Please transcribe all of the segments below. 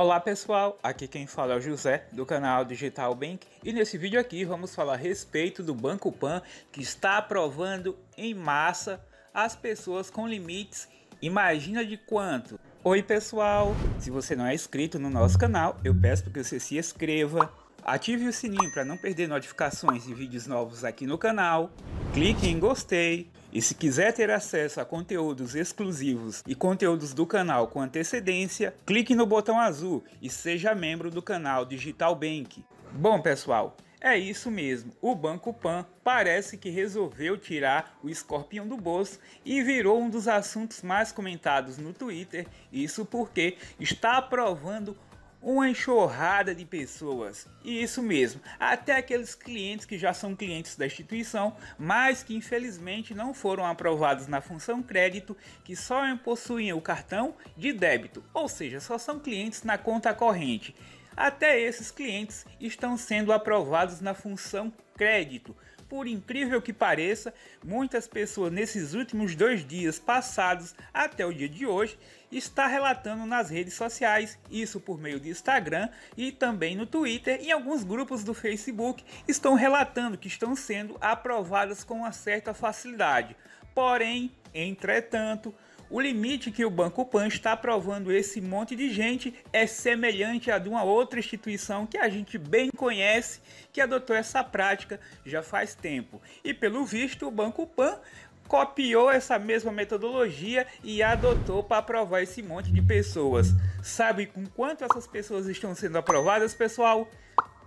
Olá pessoal, aqui quem fala é o José do canal Digital Bank e nesse vídeo aqui vamos falar a respeito do Banco Pan que está aprovando em massa as pessoas com limites, imagina de quanto? Oi pessoal, se você não é inscrito no nosso canal eu peço que você se inscreva, ative o sininho para não perder notificações de vídeos novos aqui no canal, clique em gostei e se quiser ter acesso a conteúdos exclusivos e conteúdos do canal com antecedência, clique no botão azul e seja membro do canal Digital Bank. Bom, pessoal, é isso mesmo, o Banco Pan parece que resolveu tirar o escorpião do bolso e virou um dos assuntos mais comentados no Twitter. Isso porque está aprovando uma enxurrada de pessoas. E isso mesmo, até aqueles clientes que já são clientes da instituição, mas que infelizmente não foram aprovados na função crédito, que só possuem o cartão de débito, ou seja, só são clientes na conta corrente. Até esses clientes estão sendo aprovados na função crédito, por incrível que pareça, muitas pessoas nesses últimos dois dias passados até o dia de hoje está relatando nas redes sociais, isso por meio de Instagram e também no Twitter e alguns grupos do Facebook estão relatando que estão sendo aprovadas com uma certa facilidade. Porém, entretanto, o limite que o Banco Pan está aprovando esse monte de gente é semelhante a de uma outra instituição que a gente bem conhece, que adotou essa prática já faz tempo. E pelo visto, o Banco Pan copiou essa mesma metodologia e adotou para aprovar esse monte de pessoas. Sabe com quanto essas pessoas estão sendo aprovadas, pessoal?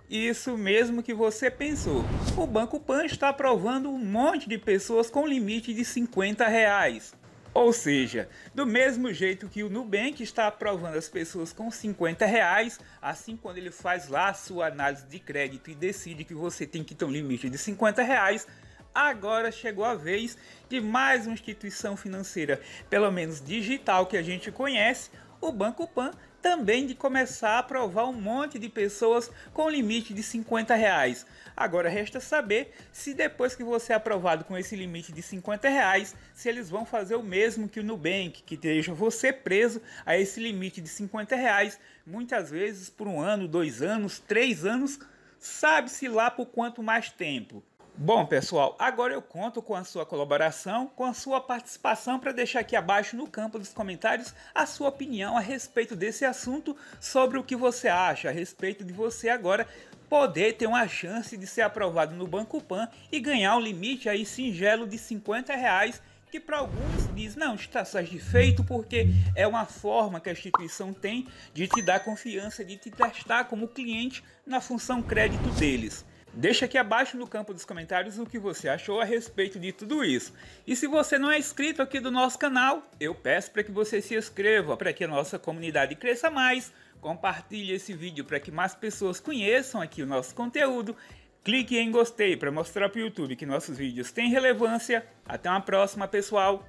Isso mesmo que você pensou. O Banco Pan está aprovando um monte de pessoas com limite de 50 reais. Ou seja, do mesmo jeito que o Nubank está aprovando as pessoas com 50 reais, assim quando ele faz lá a sua análise de crédito e decide que você tem que ter um limite de 50 reais, agora chegou a vez de mais uma instituição financeira, pelo menos digital que a gente conhece, o Banco Pan também de começar a aprovar um monte de pessoas com limite de 50 reais. Agora resta saber se depois que você é aprovado com esse limite de 50 reais, se eles vão fazer o mesmo que o Nubank, que deixa você preso a esse limite de 50 reais, muitas vezes por um ano, dois anos, três anos, sabe-se lá por quanto mais tempo. Bom, pessoal, agora eu conto com a sua colaboração, com a sua participação para deixar aqui abaixo no campo dos comentários a sua opinião a respeito desse assunto, sobre o que você acha a respeito de você agora poder ter uma chance de ser aprovado no Banco Pan e ganhar um limite aí singelo de 50 reais que para alguns diz não está satisfeito porque é uma forma que a instituição tem de te dar confiança, de te testar como cliente na função crédito deles. Deixa aqui abaixo no campo dos comentários o que você achou a respeito de tudo isso. E se você não é inscrito aqui do nosso canal, eu peço para que você se inscreva para que a nossa comunidade cresça mais. Compartilhe esse vídeo para que mais pessoas conheçam aqui o nosso conteúdo. Clique em gostei para mostrar para o YouTube que nossos vídeos têm relevância. Até uma próxima, pessoal.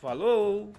Falou!